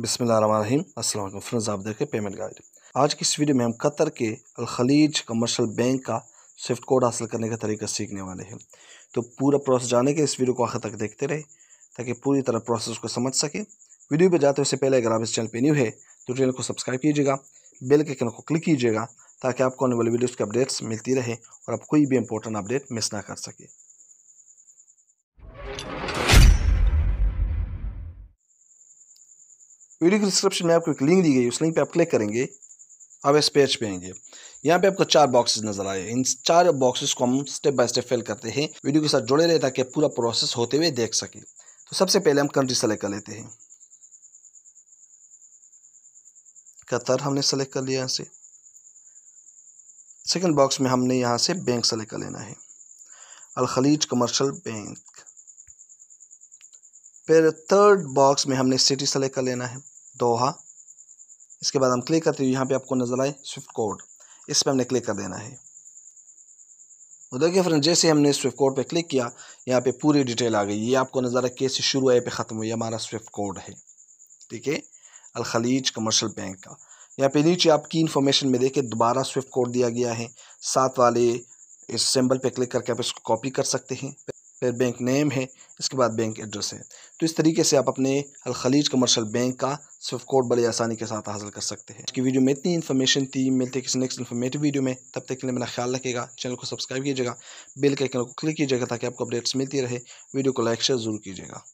बिसमीम फ्रेंड्स आप देखें पेमेंट गाइड आज की इस वीडियो में हम कतर के अलखलीज कमर्शल बैंक का स्विफ्ट कोड हासिल करने का तरीका सीखने वाले हैं तो पूरा प्रोसेस जाने के इस वीडियो को आखिर तक देखते रहे ताकि पूरी तरह प्रोसेस को समझ सके वीडियो पर जाते उससे पहले अगर आप इस चैनल पर न्यू है तो चैनल को सब्सक्राइब कीजिएगा बेल के को क्लिक कीजिएगा ताकि आपको आने वाली वीडियोज़ की अपडेट्स मिलती रहे और आप कोई भी इंपॉर्टेंट अपडेट मिस ना कर सके वीडियो के डिस्क्रिप्शन में आपको एक लिंक दी गई उस लिंक पे आप क्लिक करेंगे आप इस पेज पे आएंगे यहाँ पे आपको चार बॉक्सेस नजर आए इन चार बॉक्सेस को हम स्टेप बाय स्टेप फिल करते हैं वीडियो के साथ जुड़े रहे ताकि पूरा प्रोसेस होते हुए देख सके तो सबसे पहले हम कंट्री सेलेक्ट कर लेते हैं कतर हमने सेलेक्ट कर लिया यहाँ से सेकेंड बॉक्स में हमने यहाँ से बैंक सेलेक्ट कर लेना है अलखलीज कमर्शल बैंक फिर थर्ड बॉक्स में हमने सिटी सेलेक्ट कर लेना है दोहा इसके बाद हम क्लिक करते हैं यहाँ पे आपको नज़र आए स्विफ्ट कोड इस पर हमने क्लिक कर देना है तो देखिए फ्रेंड जैसे हमने स्विफ्ट कोड पे क्लिक किया यहाँ पे पूरी डिटेल आ गई ये आपको नज़र आए कैसे शुरू है पे ख़त्म हुई हमारा स्विफ्ट कोड है ठीक है अलखलीज कमर्शल बैंक का यहाँ पे नीचे आपकी इन्फॉर्मेशन में देखे दोबारा स्विफ्ट कोड दिया गया है साथ वाले इस सिंबल पे क्लिक करके आप इसको कॉपी कर सकते हैं फिर बैंक नेम है इसके बाद बैंक एड्रेस है तो इस तरीके से आप अपने खलीज कमर्शल बैंक का स्विफ्ट कोड बड़ी आसानी के साथ हासिल कर सकते हैं इसकी वीडियो में इतनी इन्फॉर्मेशन थी मिलते किसी नेक्स्ट इन्फॉर्मेटिव वीडियो में तब तक के लिए मेरा ख्याल रखेगा चैनल को सब्सक्राइब कीजिएगा बेल के आइकन को क्लिक कीजिएगा ताकि आपको अपडेट्स मिलती रहे वीडियो को लाइक शेयर जरूर कीजिएगा